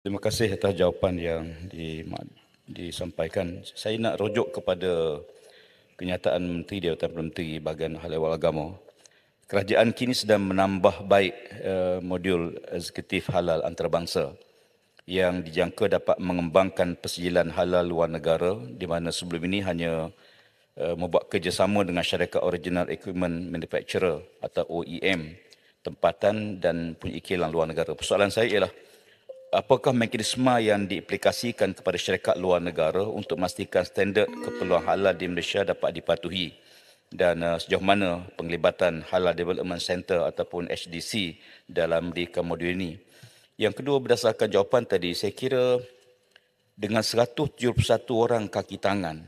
Terima kasih atas jawapan yang di, disampaikan. Saya nak rujuk kepada kenyataan Menteri Dewan Menteri Bahagian Hal Ehwal Agama. Kerajaan kini sedang menambah baik uh, modul eksekutif halal antarabangsa yang dijangka dapat mengembangkan persijilan halal luar negara di mana sebelum ini hanya uh, membuat kerjasama dengan syarikat original equipment manufacturer atau OEM tempatan dan punya kilang luar negara. Persoalan saya ialah apakah mekanisme yang diaplikasikan kepada syarikat luar negara untuk memastikan standard keperluan halal di Malaysia dapat dipatuhi dan uh, sejauh mana penglibatan Halal Development Center ataupun HDC dalam di modul ini. Yang kedua berdasarkan jawapan tadi, saya kira dengan 171 orang kaki tangan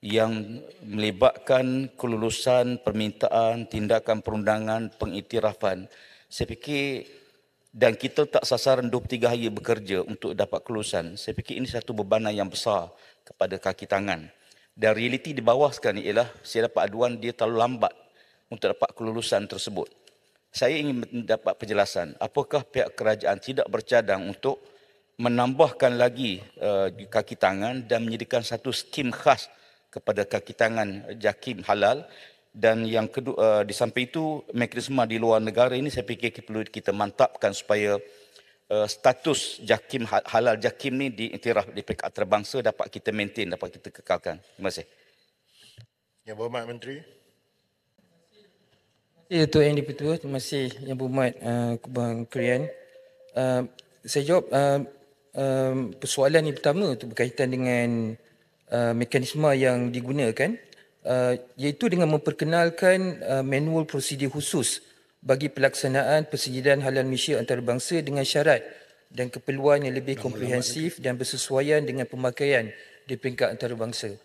yang melibatkan kelulusan, permintaan, tindakan perundangan, pengiktirafan, saya fikir dan kita tak sasaran 23 hari bekerja untuk dapat kelulusan. Saya fikir ini satu bebanan yang besar kepada kaki tangan. Dan realiti di bawah sekarang ni ialah saya dapat aduan dia terlalu lambat untuk dapat kelulusan tersebut. Saya ingin mendapat penjelasan apakah pihak kerajaan tidak bercadang untuk menambahkan lagi uh, kaki tangan dan menyediakan satu skim khas kepada kaki tangan jakim halal dan yang kedua uh, di samping itu mekanisme di luar negara ini saya fikir kita perlu kita mantapkan supaya uh, status jakim ha-, halal jakim ni di diiktiraf di pihak antarabangsa dapat kita maintain dapat kita kekalkan. Terima kasih. Yang berhormat menteri. Ya Tuan Yang Dipertua, terima kasih Yang Berhormat uh, Bang Krian. Uh, saya jawab uh, um, persoalan yang pertama itu berkaitan dengan uh, mekanisme yang digunakan uh, iaitu dengan memperkenalkan uh, manual prosedur khusus bagi pelaksanaan persidangan halal misi antarabangsa dengan syarat dan keperluan yang lebih komprehensif dan bersesuaian dengan pemakaian di peringkat antarabangsa.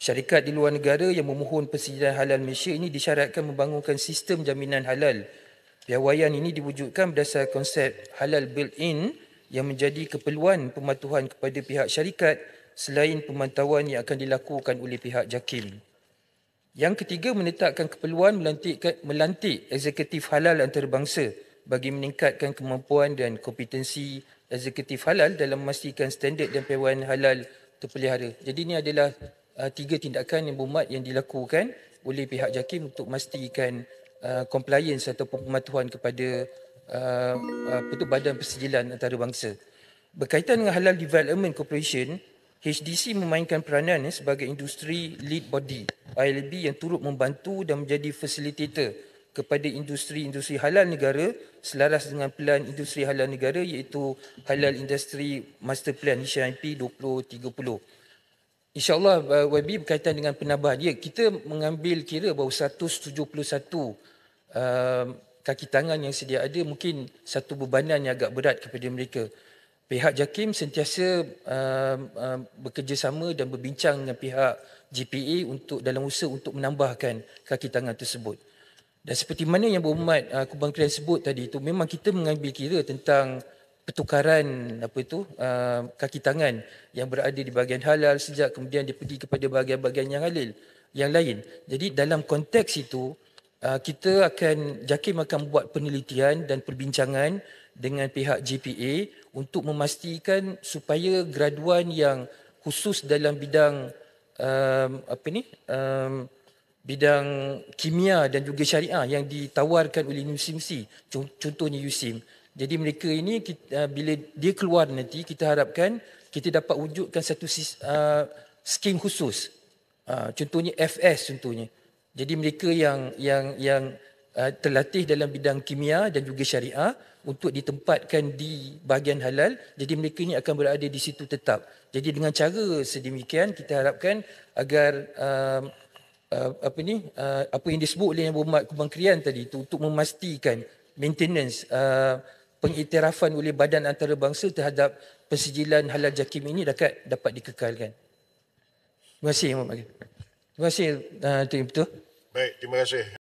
Syarikat di luar negara yang memohon persidangan halal Malaysia ini disyaratkan membangunkan sistem jaminan halal. Piawaian ini diwujudkan berdasar konsep halal built-in yang menjadi keperluan pematuhan kepada pihak syarikat selain pemantauan yang akan dilakukan oleh pihak JAKIM. Yang ketiga menetapkan keperluan melantik eksekutif halal antarabangsa bagi meningkatkan kemampuan dan kompetensi eksekutif halal dalam memastikan standard dan pewayan halal terpelihara. Jadi ini adalah uh, tiga tindakan yang bermat yang dilakukan oleh pihak JAKIM untuk memastikan uh, compliance atau pematuhan kepada uh, uh, badan persijilan antarabangsa. Berkaitan dengan Halal Development Corporation, HDC memainkan peranan eh, sebagai industri lead body ILB yang turut membantu dan menjadi facilitator kepada industri-industri halal negara selaras dengan pelan industri halal negara iaitu Halal Industry Master Plan HIP 2030. InsyaAllah uh, YB berkaitan dengan penambahan. Ya, kita mengambil kira bahawa 171 uh, kaki tangan yang sedia ada mungkin satu bebanan yang agak berat kepada mereka pihak JAKIM sentiasa uh, uh, bekerjasama dan berbincang dengan pihak GPA e untuk dalam usaha untuk menambahkan kaki tangan tersebut. Dan seperti mana yang berhormat uh, Kubang Kerian sebut tadi itu memang kita mengambil kira tentang pertukaran apa itu uh, kaki tangan yang berada di bahagian halal sejak kemudian dia pergi kepada bahagian-bahagian yang halal yang lain. Jadi dalam konteks itu uh, kita akan JAKIM akan buat penelitian dan perbincangan dengan pihak GPA untuk memastikan supaya graduan yang khusus dalam bidang um, apa ni um, bidang kimia dan juga syariah yang ditawarkan oleh universiti contohnya USIM jadi mereka ini kita, uh, bila dia keluar nanti kita harapkan kita dapat wujudkan satu uh, skim khusus uh, contohnya FS contohnya jadi mereka yang yang, yang Eh, terlatih dalam bidang kimia dan juga syariah untuk ditempatkan di bahagian halal jadi mereka ini akan berada di situ tetap jadi dengan cara sedemikian kita harapkan agar uh, uh, apa ni uh, apa yang disebut oleh yang berhormat kebangkrian tadi itu untuk memastikan maintenance uh, pengiktirafan oleh badan antarabangsa terhadap persijilan halal jakim ini dapat dapat dikekalkan terima kasih Terima kasih uh, Tuan Baik, terima kasih.